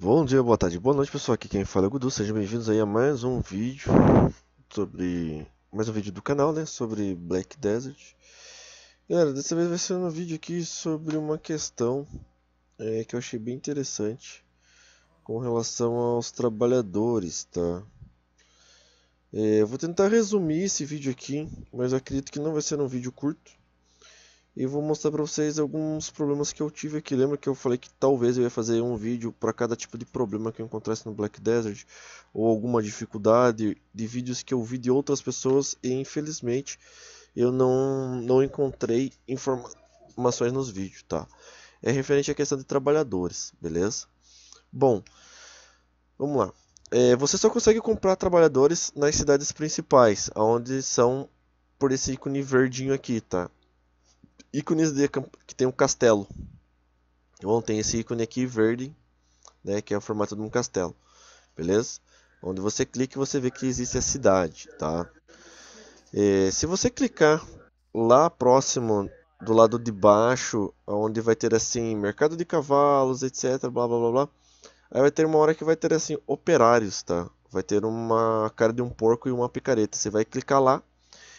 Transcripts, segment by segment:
Bom dia, boa tarde, boa noite pessoal, aqui quem fala é o Gudu, sejam bem-vindos aí a mais um vídeo sobre... mais um vídeo do canal, né, sobre Black Desert Galera, dessa vez vai ser um vídeo aqui sobre uma questão é, que eu achei bem interessante com relação aos trabalhadores, tá? É, eu vou tentar resumir esse vídeo aqui, mas acredito que não vai ser um vídeo curto e vou mostrar para vocês alguns problemas que eu tive aqui. Lembra que eu falei que talvez eu ia fazer um vídeo para cada tipo de problema que eu encontrasse no Black Desert ou alguma dificuldade de vídeos que eu vi de outras pessoas e infelizmente eu não não encontrei informações nos vídeos, tá? É referente à questão de trabalhadores, beleza? Bom, vamos lá. É, você só consegue comprar trabalhadores nas cidades principais, onde são por esse ícone verdinho aqui, tá? ícones de, que tem um castelo. Então, tem esse ícone aqui verde, né, que é o formato de um castelo, beleza? Onde você clica você vê que existe a cidade, tá? E, é, se você clicar lá próximo do lado de baixo, onde vai ter assim mercado de cavalos, etc, blá blá blá blá, aí vai ter uma hora que vai ter assim operários, tá? Vai ter uma cara de um porco e uma picareta. Você vai clicar lá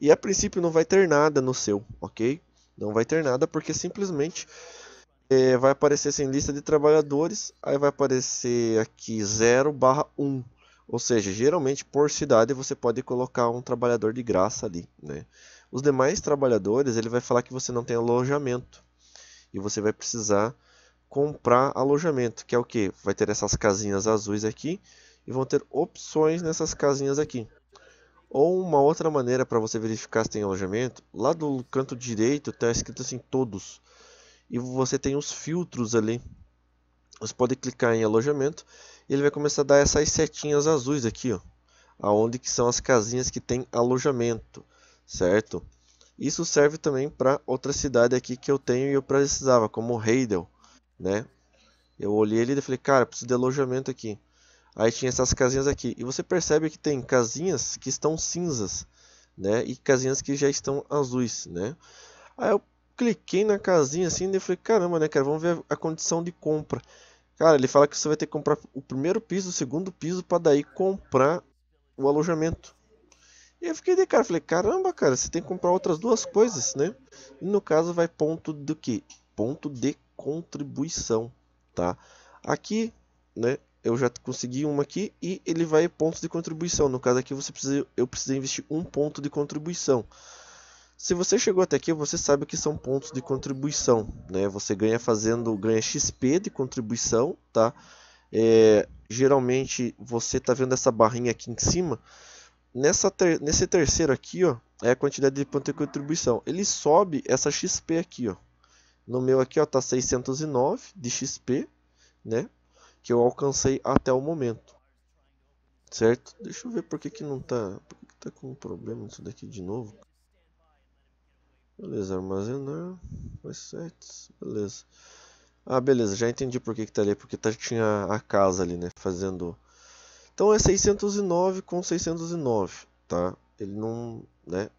e a princípio não vai ter nada no seu, ok? Não vai ter nada porque simplesmente é, vai aparecer sem lista de trabalhadores, aí vai aparecer aqui 0 barra 1. Ou seja, geralmente por cidade você pode colocar um trabalhador de graça ali, né? Os demais trabalhadores, ele vai falar que você não tem alojamento. E você vai precisar comprar alojamento, que é o que? Vai ter essas casinhas azuis aqui e vão ter opções nessas casinhas aqui. Ou uma outra maneira para você verificar se tem alojamento, lá do canto direito está escrito assim todos. E você tem os filtros ali. Você pode clicar em alojamento e ele vai começar a dar essas setinhas azuis aqui, ó, aonde que são as casinhas que tem alojamento, certo? Isso serve também para outra cidade aqui que eu tenho e eu precisava, como Heidel, né? Eu olhei ele e falei, cara, preciso de alojamento aqui. Aí tinha essas casinhas aqui. E você percebe que tem casinhas que estão cinzas, né? E casinhas que já estão azuis, né? Aí eu cliquei na casinha assim e falei, caramba, né, cara? Vamos ver a condição de compra. Cara, ele fala que você vai ter que comprar o primeiro piso, o segundo piso, para daí comprar o alojamento. E eu fiquei de cara, falei, caramba, cara, você tem que comprar outras duas coisas, né? E no caso vai ponto do que? Ponto de contribuição, tá? Aqui, né, eu já consegui uma aqui e ele vai pontos de contribuição. No caso aqui você precisa, eu preciso investir um ponto de contribuição. Se você chegou até aqui, você sabe que são pontos de contribuição, né? Você ganha fazendo, ganha XP de contribuição, tá? É, geralmente você tá vendo essa barrinha aqui em cima. Nessa ter, nesse terceiro aqui, ó, é a quantidade de ponto de contribuição. Ele sobe essa XP aqui, ó. No meu aqui, ó, tá 609 de XP, né? que eu alcancei até o momento. Certo? Deixa eu ver por que, que não tá. Por que, que tá com um problema isso daqui de novo? Beleza, armazenar. Mais sets. Beleza. Ah, beleza, já entendi por que, que tá ali. Porque tá, tinha a casa ali, né? Fazendo. Então é 609 com 609, tá? Ele não, né?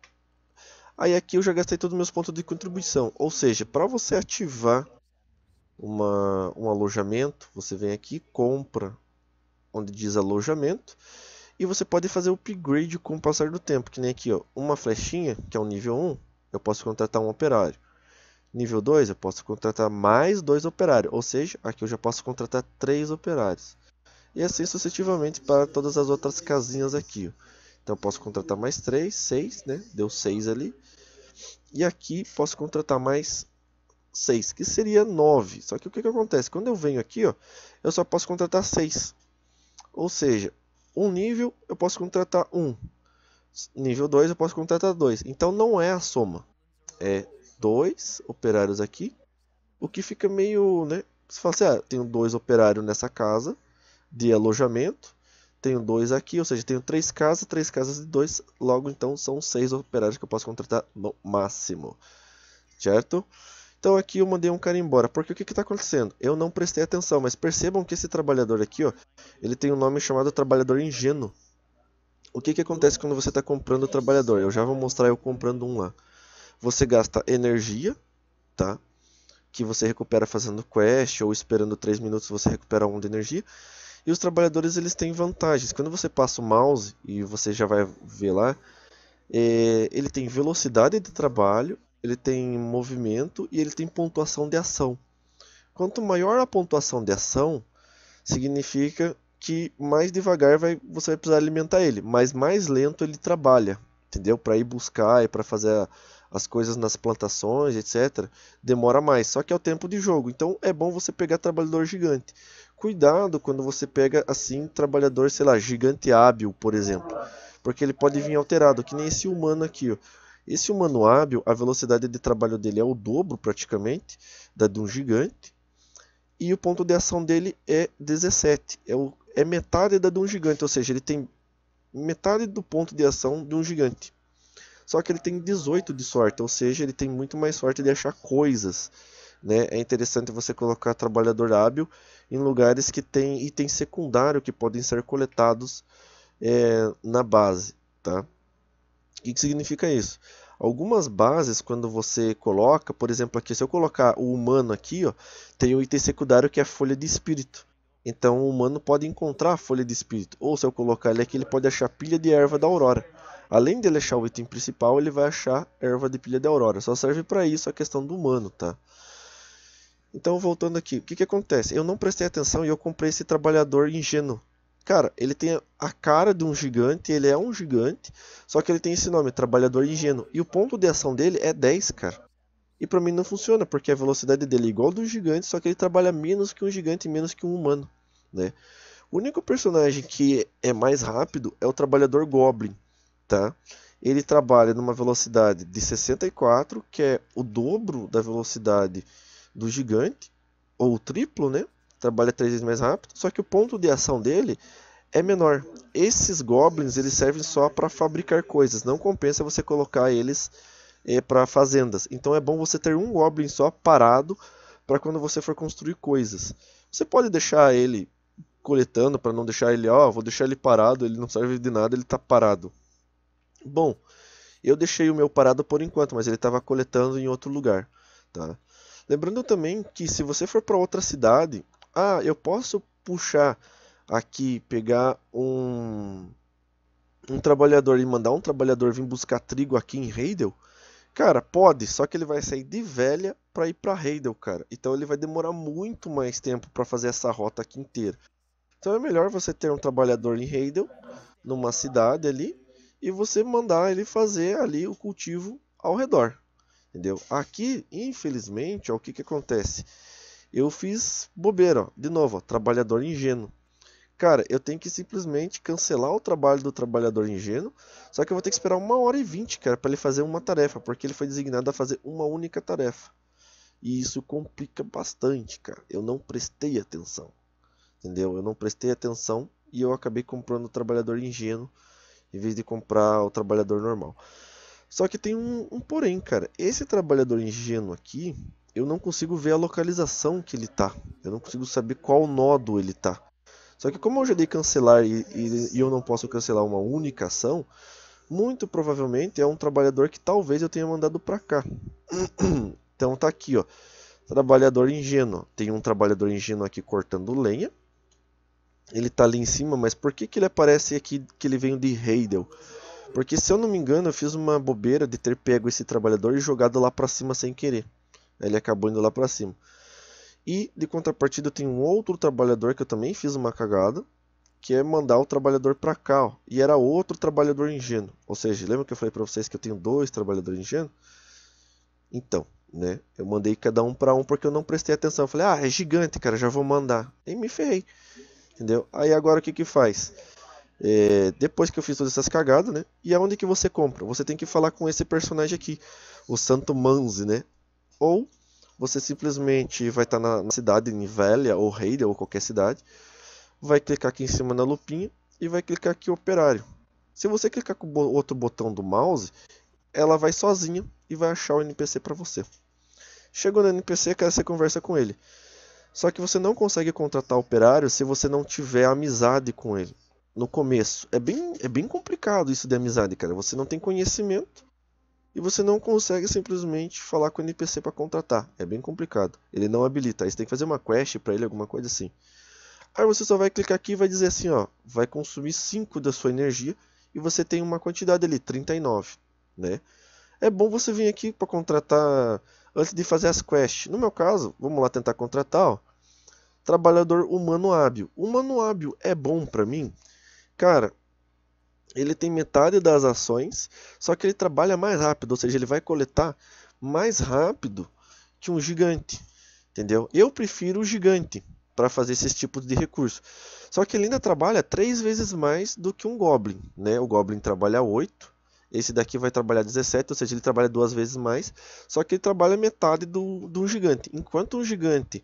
Aí aqui eu já gastei todos os meus pontos de contribuição. Ou seja, para você ativar uma, um alojamento, você vem aqui, compra onde diz alojamento e você pode fazer o upgrade com o passar do tempo, que nem aqui, ó, uma flechinha, que é o nível 1, eu posso contratar um operário. Nível 2, eu posso contratar mais dois operários, ou seja, aqui eu já posso contratar três operários. E assim sucessivamente para todas as outras casinhas aqui. Então posso contratar mais três, seis, né? Deu seis ali. E aqui posso contratar mais 6, que seria 9. Só que o que, que acontece? Quando eu venho aqui, ó, eu só posso contratar 6. Ou seja, um nível eu posso contratar 1. Nível 2 eu posso contratar 2. Então não é a soma. É 2 operários aqui. O que fica meio, né? Você fala assim, ah, tenho 2 operários nessa casa de alojamento. Tenho dois aqui, ou seja, tenho três casas, três casas de dois. Logo, então, são seis operários que eu posso contratar no máximo. Certo? Então aqui eu mandei um cara embora, porque o que está acontecendo? Eu não prestei atenção, mas percebam que esse trabalhador aqui, ó, ele tem um nome chamado trabalhador ingênuo. O que, que acontece quando você está comprando o trabalhador? Eu já vou mostrar eu comprando um lá. Você gasta energia, tá? Que você recupera fazendo quest ou esperando 3 minutos você recupera 1 de energia. E os trabalhadores eles têm vantagens. Quando você passa o mouse e você já vai ver lá, é, ele tem velocidade de trabalho ele tem movimento e ele tem pontuação de ação. Quanto maior a pontuação de ação, significa que mais devagar vai, você vai precisar alimentar ele, mas mais lento ele trabalha, entendeu? Para ir buscar e para fazer a, as coisas nas plantações, etc. Demora mais, só que é o tempo de jogo. Então é bom você pegar trabalhador gigante. Cuidado quando você pega assim trabalhador, sei lá, gigante hábil, por exemplo, porque ele pode vir alterado, que nem esse humano aqui, ó. Esse humano hábil, a velocidade de trabalho dele é o dobro praticamente da de um gigante. E o ponto de ação dele é 17. É, o, é metade da de um gigante, ou seja, ele tem metade do ponto de ação de um gigante. Só que ele tem 18 de sorte, ou seja, ele tem muito mais sorte de achar coisas. Né? É interessante você colocar trabalhador hábil em lugares que tem itens secundários que podem ser coletados é, na base. Tá? O que, que significa isso? Algumas bases, quando você coloca, por exemplo, aqui, se eu colocar o humano aqui, ó, tem um item secundário que é a folha de espírito. Então o humano pode encontrar a folha de espírito. Ou se eu colocar ele aqui, ele pode achar pilha de erva da aurora. Além de ele achar o item principal, ele vai achar erva de pilha da aurora. Só serve para isso a questão do humano, tá? Então voltando aqui, o que, que acontece? Eu não prestei atenção e eu comprei esse trabalhador ingênuo. Cara, ele tem a cara de um gigante, ele é um gigante, só que ele tem esse nome, Trabalhador Ingênuo. E o ponto de ação dele é 10, cara. E para mim não funciona, porque a velocidade dele é igual do gigante, só que ele trabalha menos que um gigante e menos que um humano, né? O único personagem que é mais rápido é o Trabalhador Goblin, tá? Ele trabalha numa velocidade de 64, que é o dobro da velocidade do gigante, ou o triplo, né? trabalha três vezes mais rápido, só que o ponto de ação dele é menor. Esses goblins eles servem só para fabricar coisas, não compensa você colocar eles é, eh, para fazendas. Então é bom você ter um goblin só parado para quando você for construir coisas. Você pode deixar ele coletando para não deixar ele, ó, oh, vou deixar ele parado, ele não serve de nada, ele está parado. Bom, eu deixei o meu parado por enquanto, mas ele estava coletando em outro lugar, tá? Lembrando também que se você for para outra cidade, ah, eu posso puxar aqui, pegar um um trabalhador e mandar um trabalhador vir buscar trigo aqui em Heidel, cara, pode, só que ele vai sair de velha para ir para Heidel, cara. Então ele vai demorar muito mais tempo para fazer essa rota aqui inteira. Então é melhor você ter um trabalhador em Heidel, numa cidade ali, e você mandar ele fazer ali o cultivo ao redor. Entendeu? Aqui, infelizmente, ó, é o que, que acontece? Eu fiz bobeira, ó. de novo, ó, trabalhador ingênuo. Cara, eu tenho que simplesmente cancelar o trabalho do trabalhador ingênuo, só que eu vou ter que esperar uma hora e vinte, cara, para ele fazer uma tarefa, porque ele foi designado a fazer uma única tarefa. E isso complica bastante, cara. Eu não prestei atenção. Entendeu? Eu não prestei atenção e eu acabei comprando o trabalhador ingênuo em vez de comprar o trabalhador normal. Só que tem um, um porém, cara. Esse trabalhador ingênuo aqui, eu não consigo ver a localização que ele está. Eu não consigo saber qual nodo ele está. Só que como eu já dei cancelar e, e, e, eu não posso cancelar uma única ação, muito provavelmente é um trabalhador que talvez eu tenha mandado para cá. então tá aqui, ó. Trabalhador ingênuo. Tem um trabalhador ingênuo aqui cortando lenha. Ele tá ali em cima, mas por que, que ele aparece aqui que ele veio de Heidel? Porque se eu não me engano, eu fiz uma bobeira de ter pego esse trabalhador e jogado lá para cima sem querer. Ele acabou indo lá para cima. E de contrapartida tem um outro trabalhador que eu também fiz uma cagada, que é mandar o trabalhador para cá, ó. e era outro trabalhador ingênuo. Ou seja, lembra que eu falei para vocês que eu tenho dois trabalhadores ingênuos? Então, né, eu mandei cada um para um porque eu não prestei atenção. Eu falei: "Ah, é gigante, cara, já vou mandar". E me ferrei. Entendeu? Aí agora o que que faz? É, depois que eu fiz todas essas cagadas, né? E aonde que você compra? Você tem que falar com esse personagem aqui, o Santo Manzi, né? ou você simplesmente vai estar tá na, na cidade Nivelia ou Heidel ou qualquer cidade, vai clicar aqui em cima na lupinha e vai clicar aqui operário. Se você clicar com o outro botão do mouse, ela vai sozinha e vai achar o NPC para você. Chegou no NPC, quer você conversa com ele. Só que você não consegue contratar operário se você não tiver amizade com ele no começo. É bem, é bem complicado isso de amizade, cara. Você não tem conhecimento e você não consegue simplesmente falar com o NPC para contratar. É bem complicado. Ele não habilita. Aí você tem que fazer uma quest para ele, alguma coisa assim. Aí você só vai clicar aqui e vai dizer assim, ó, vai consumir 5 da sua energia e você tem uma quantidade ali, 39, né? É bom você vir aqui para contratar antes de fazer as quests. No meu caso, vamos lá tentar contratar, ó, trabalhador humano hábil. Humano hábil é bom para mim? Cara, ele tem metade das ações, só que ele trabalha mais rápido, ou seja, ele vai coletar mais rápido que um gigante, entendeu? Eu prefiro o gigante para fazer esses tipos de recurso. Só que ele ainda trabalha três vezes mais do que um goblin, né? O goblin trabalha 8, esse daqui vai trabalhar 17, ou seja, ele trabalha duas vezes mais, só que ele trabalha metade do, do gigante. Enquanto um gigante...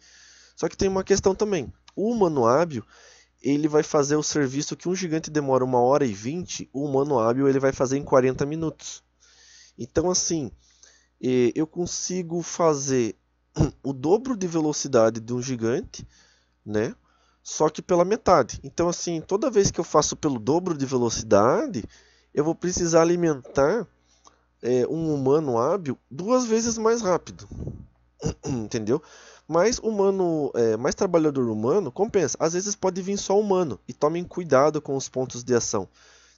Só que tem uma questão também, o humano hábil, ele vai fazer o serviço que um gigante demora uma hora e vinte, o humano hábil ele vai fazer em 40 minutos. Então assim, é, eu consigo fazer o dobro de velocidade de um gigante, né? Só que pela metade. Então assim, toda vez que eu faço pelo dobro de velocidade, eu vou precisar alimentar é, um humano hábil duas vezes mais rápido. Entendeu? Mas humano, é, mais trabalhador humano, compensa. Às vezes pode vir só humano. E tomem cuidado com os pontos de ação.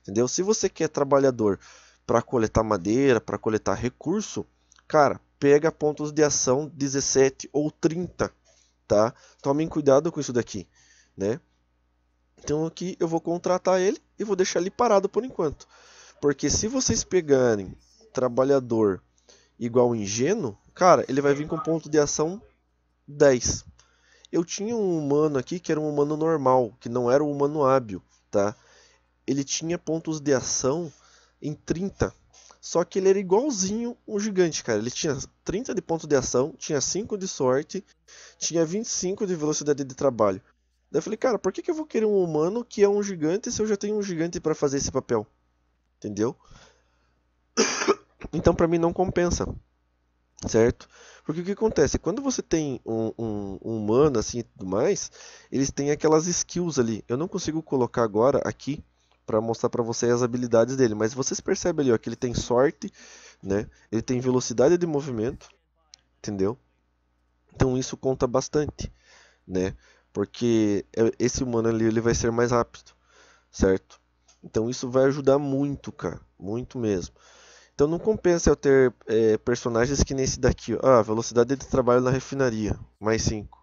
Entendeu? Se você quer é trabalhador para coletar madeira, para coletar recurso, cara, pega pontos de ação 17 ou 30, tá? Tomem cuidado com isso daqui, né? Então aqui eu vou contratar ele e vou deixar ele parado por enquanto. Porque se vocês pegarem trabalhador igual ingênuo, cara, ele vai vir com ponto de ação 10. Eu tinha um humano aqui que era um humano normal, que não era um humano hábil, tá? Ele tinha pontos de ação em 30. Só que ele era igualzinho um gigante, cara. Ele tinha 30 de ponto de ação, tinha 5 de sorte, tinha 25 de velocidade de trabalho. Daí eu falei, cara, por que, que eu vou querer um humano que é um gigante se eu já tenho um gigante para fazer esse papel? Entendeu? Então para mim não compensa certo? Porque o que acontece? Quando você tem um, um, um humano assim e tudo mais, eles têm aquelas skills ali. Eu não consigo colocar agora aqui para mostrar para vocês as habilidades dele, mas vocês percebem ali ó, que ele tem sorte, né? ele tem velocidade de movimento, entendeu? Então isso conta bastante, né? porque é, esse humano ali ele vai ser mais rápido, certo? Então isso vai ajudar muito, cara, muito mesmo. Então não compensa eu ter é, personagens que nem esse daqui. Ah, velocidade de trabalho na refinaria, mais 5.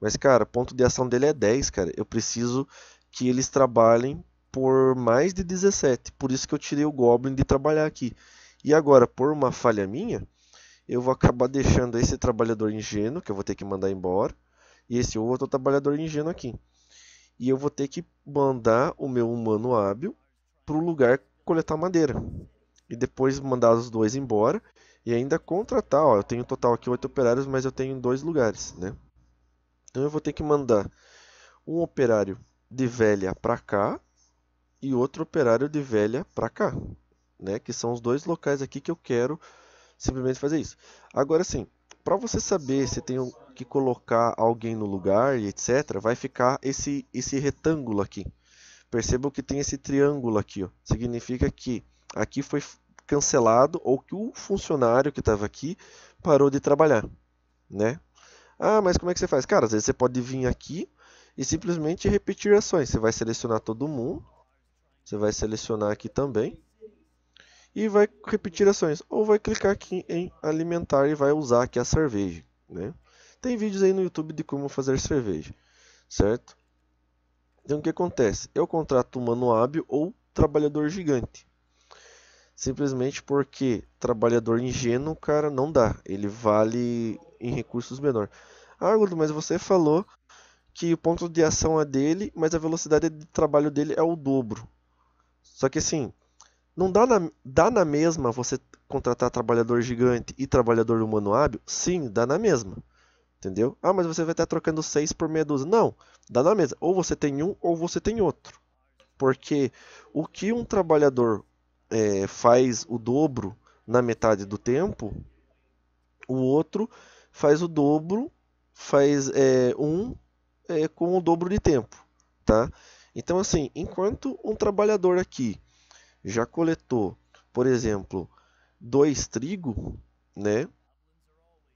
Mas, cara, ponto de ação dele é 10, cara. Eu preciso que eles trabalhem por mais de 17. Por isso que eu tirei o Goblin de trabalhar aqui. E agora, por uma falha minha, eu vou acabar deixando esse trabalhador ingênuo, que eu vou ter que mandar embora, e esse outro trabalhador ingênuo aqui. E eu vou ter que mandar o meu humano hábil para o lugar coletar madeira e depois mandar os dois embora e ainda contratar. Ó, eu tenho total aqui oito operários, mas eu tenho dois lugares, né? Então eu vou ter que mandar um operário de velha para cá e outro operário de velha para cá, né? Que são os dois locais aqui que eu quero simplesmente fazer isso. Agora sim, para você saber se tem que colocar alguém no lugar e etc, vai ficar esse esse retângulo aqui. Percebam que tem esse triângulo aqui, ó. Significa que aqui foi cancelado ou que o funcionário que estava aqui parou de trabalhar, né? Ah, mas como é que você faz? Cara, às vezes você pode vir aqui e simplesmente repetir ações. Você vai selecionar todo mundo, você vai selecionar aqui também e vai repetir ações. Ou vai clicar aqui em alimentar e vai usar aqui a cerveja, né? Tem vídeos aí no YouTube de como fazer cerveja, certo? Então o que acontece? Eu contrato um mano hábil ou trabalhador gigante simplesmente porque trabalhador ingênuo, cara, não dá. Ele vale em recursos menor. Ah, Gordo, mas você falou que o ponto de ação é dele, mas a velocidade de trabalho dele é o dobro. Só que assim, não dá na, dá na mesma você contratar trabalhador gigante e trabalhador humano hábil? Sim, dá na mesma. Entendeu? Ah, mas você vai estar trocando seis por meia dúzia. Não, dá na mesma. Ou você tem um ou você tem outro. Porque o que um trabalhador é, faz o dobro na metade do tempo, o outro faz o dobro, faz é, um é, com o dobro de tempo, tá? Então assim, enquanto um trabalhador aqui já coletou, por exemplo, dois trigo, né?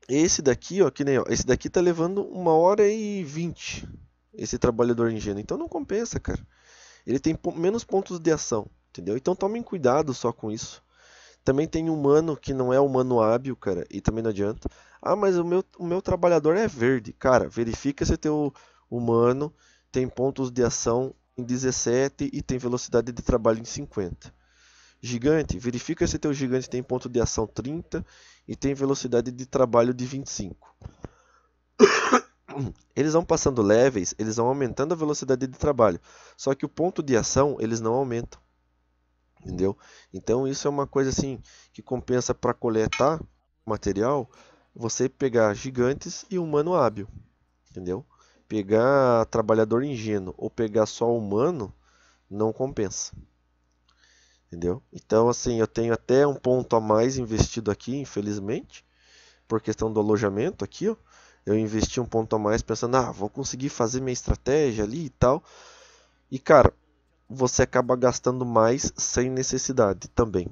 Esse daqui, ó, que nem, ó, esse daqui tá levando uma hora e vinte, esse trabalhador ingênuo. Então não compensa, cara. Ele tem menos pontos de ação entendeu? Então tomem cuidado só com isso. Também tem humano que não é humano hábil, cara, e também não adianta. Ah, mas o meu, o meu trabalhador é verde. Cara, verifica se teu humano tem pontos de ação em 17 e tem velocidade de trabalho em 50. Gigante, verifica se teu gigante tem ponto de ação 30 e tem velocidade de trabalho de 25. Eles vão passando levels, eles vão aumentando a velocidade de trabalho. Só que o ponto de ação eles não aumentam entendeu? Então isso é uma coisa assim que compensa para coletar material, você pegar gigantes e humano hábil, entendeu? Pegar trabalhador ingênuo ou pegar só humano não compensa. Entendeu? Então assim, eu tenho até um ponto a mais investido aqui, infelizmente, por questão do alojamento aqui, ó. Eu investi um ponto a mais pensando, ah, vou conseguir fazer minha estratégia ali e tal. E cara, você acaba gastando mais sem necessidade também,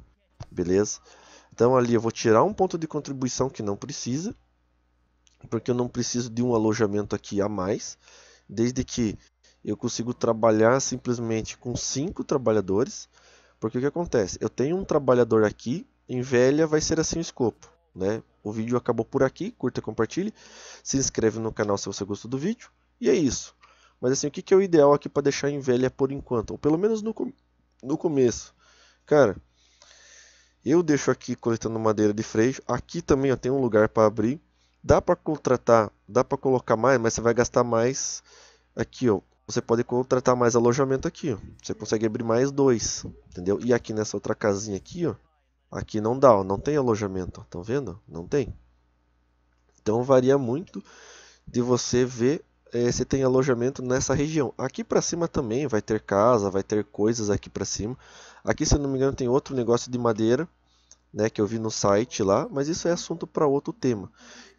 beleza? Então ali eu vou tirar um ponto de contribuição que não precisa, porque eu não preciso de um alojamento aqui a mais, desde que eu consigo trabalhar simplesmente com cinco trabalhadores, porque o que acontece? Eu tenho um trabalhador aqui, em velha vai ser assim o escopo, né? O vídeo acabou por aqui, curta, e compartilhe, se inscreve no canal se você gostou do vídeo, e é isso. Mas assim, o que, que é o ideal aqui para deixar em velha por enquanto? Ou pelo menos no, com no começo. Cara, eu deixo aqui coletando madeira de freio. Aqui também ó, tem um lugar para abrir. Dá para contratar, dá para colocar mais, mas você vai gastar mais aqui, ó. Você pode contratar mais alojamento aqui, ó. Você consegue abrir mais dois, entendeu? E aqui nessa outra casinha aqui, ó. Aqui não dá, ó. Não tem alojamento, Estão vendo? Não tem. Então varia muito de você ver é, você tem alojamento nessa região. Aqui para cima também vai ter casa, vai ter coisas aqui para cima. Aqui, se eu não me engano, tem outro negócio de madeira, né, que eu vi no site lá, mas isso é assunto para outro tema.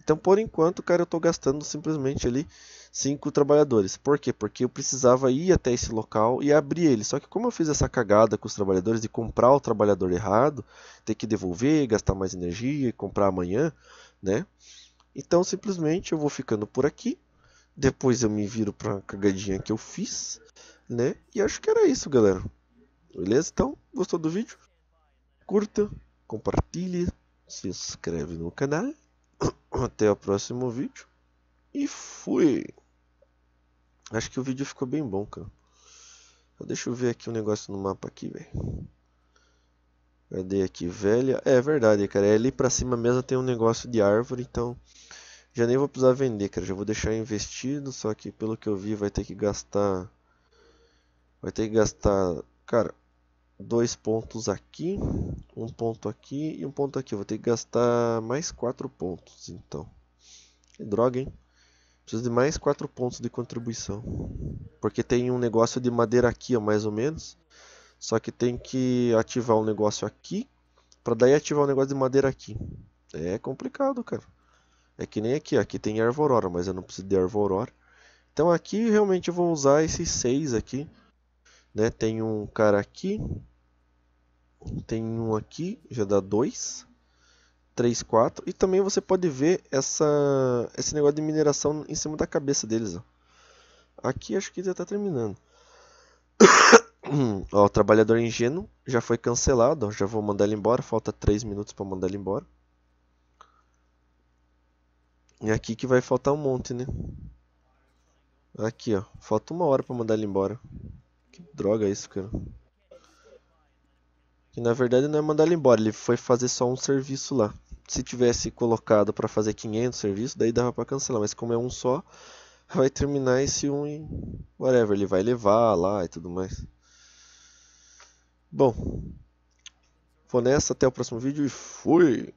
Então, por enquanto, cara, eu estou gastando simplesmente ali cinco trabalhadores. Por quê? Porque eu precisava ir até esse local e abrir ele. Só que como eu fiz essa cagada com os trabalhadores de comprar o trabalhador errado, ter que devolver, gastar mais energia e comprar amanhã, né? Então, simplesmente eu vou ficando por aqui. Depois eu me viro pra cagadinha que eu fiz, né? E acho que era isso, galera. Beleza? Então, gostou do vídeo? Curta, compartilhe, se inscreve no canal. Até o próximo vídeo. E fui! Acho que o vídeo ficou bem bom, cara. Então, deixa eu ver aqui um negócio no mapa aqui, velho. Cadê aqui, velha? É verdade, cara. É ali pra cima mesmo tem um negócio de árvore, então... Já nem vou precisar vender, cara. Já vou deixar investido, só que pelo que eu vi vai ter que gastar... Vai ter que gastar, cara, dois pontos aqui, um ponto aqui e um ponto aqui. vou ter que gastar mais quatro pontos, então. Que droga, hein? Preciso de mais quatro pontos de contribuição. Porque tem um negócio de madeira aqui, ó, mais ou menos. Só que tem que ativar um negócio aqui. Pra daí ativar um negócio de madeira aqui. É complicado, cara. É que nem aqui, ó. aqui tem Arvorora, mas eu não preciso de Arvorora. Então aqui realmente eu vou usar esses seis aqui. Né? Tem um cara aqui. Tem um aqui, já dá dois. 3, 4. E também você pode ver essa, esse negócio de mineração em cima da cabeça deles. Ó. Aqui acho que já está terminando. ó, o trabalhador ingênuo já foi cancelado. Ó, já vou mandar ele embora. Falta 3 minutos para mandar ele embora. E é aqui que vai faltar um monte, né? Aqui, ó. Falta uma hora pra mandar ele embora. Que droga é isso, cara. Que na verdade não é mandar ele embora, ele foi fazer só um serviço lá. Se tivesse colocado para fazer 500 serviços, daí dava para cancelar, mas como é um só, vai terminar esse um e whatever, ele vai levar lá e tudo mais. Bom, vou nessa, até o próximo vídeo e fui!